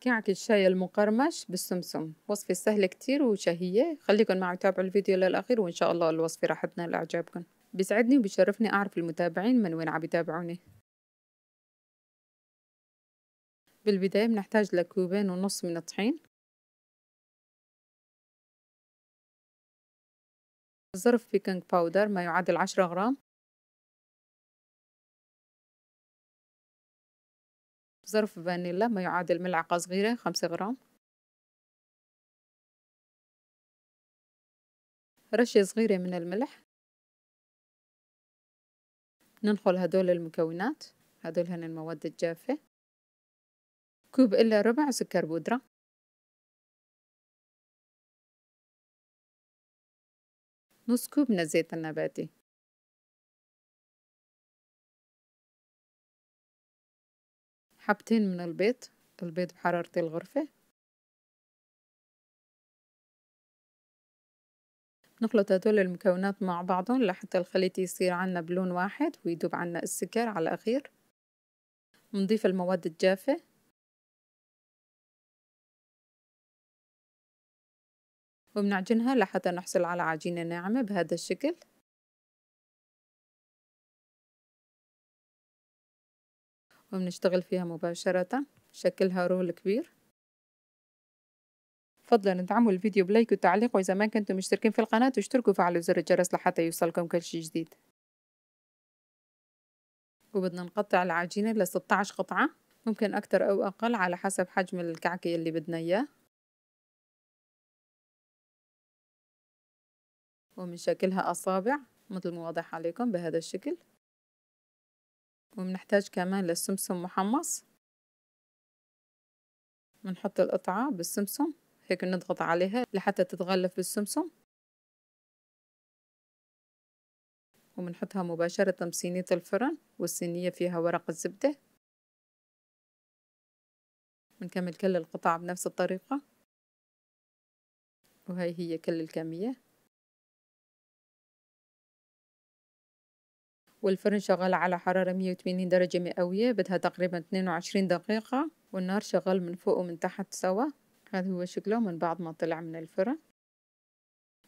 كعك الشاي المقرمش بالسمسم وصفة سهلة كتير وشهية خليكن معي تابعوا الفيديو للأخير وإن شاء الله الوصفة راح تنال إعجابكن بيسعدني وبيشرفني أعرف المتابعين من وين عم يتابعوني بالبداية بنحتاج لكوبين ونص من الطحين ظرف بيكنج باودر ما يعادل عشرة غرام ظرف فانيلا ما يعادل ملعقة صغيرة خمسة غرام رشة صغيرة من الملح ننخل هدول المكونات هدول هن المواد الجافة كوب إلا ربع سكر بودرة نص كوب من الزيت النباتي حبتين من البيض البيض بحرارة الغرفة نخلط هدول المكونات مع بعضهم لحتى الخليط يصير عنا بلون واحد ويدوب عنا السكر على الأخير نضيف المواد الجافة وبنعجنها لحتى نحصل على عجينة ناعمة بهذا الشكل وبنشتغل فيها مباشرة شكلها رول كبير فضلا ادعموا الفيديو بلايك وتعليق وإذا ما كنتم مشتركين في القناة اشتركوا وفعلوا زر الجرس لحتى يوصلكم كل شيء جديد وبدنا نقطع العجينة ل 16 قطعة ممكن أكتر أو أقل على حسب حجم الكعكة اللي بدنا إياه ومن شكلها أصابع مثل ما واضح عليكم بهذا الشكل وبنحتاج كمان للسمسم محمص بنحط القطعة بالسمسم هيك نضغط عليها لحتى تتغلف بالسمسم وبنحطها مباشرة بصينية الفرن والصينية فيها ورق الزبدة بنكمل كل القطع بنفس الطريقة وهي هي كل الكمية والفرن شغال على حرارة مية وتمانين درجة مئوية بدها تقريبا 22 وعشرين دقيقة والنار شغال من فوق ومن تحت سوا هذا هو شكله من بعد ما طلع من الفرن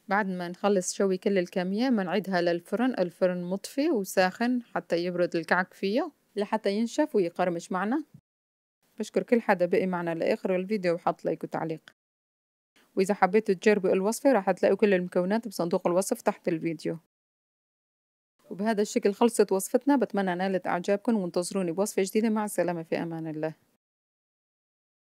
بعد ما نخلص شوي كل الكمية منعيدها للفرن الفرن مطفي وساخن حتى يبرد الكعك فيه لحتى ينشف ويقرمش معنا بشكر كل حدا بقي معنا لآخر الفيديو وحط لايك وتعليق وإذا حبيتوا تجربوا الوصفة راح تلاقوا كل المكونات بصندوق الوصف تحت الفيديو وبهذا الشكل خلصت وصفتنا بتمنى نالت اعجابكم وانتظروني بوصفه جديده مع السلامه في امان الله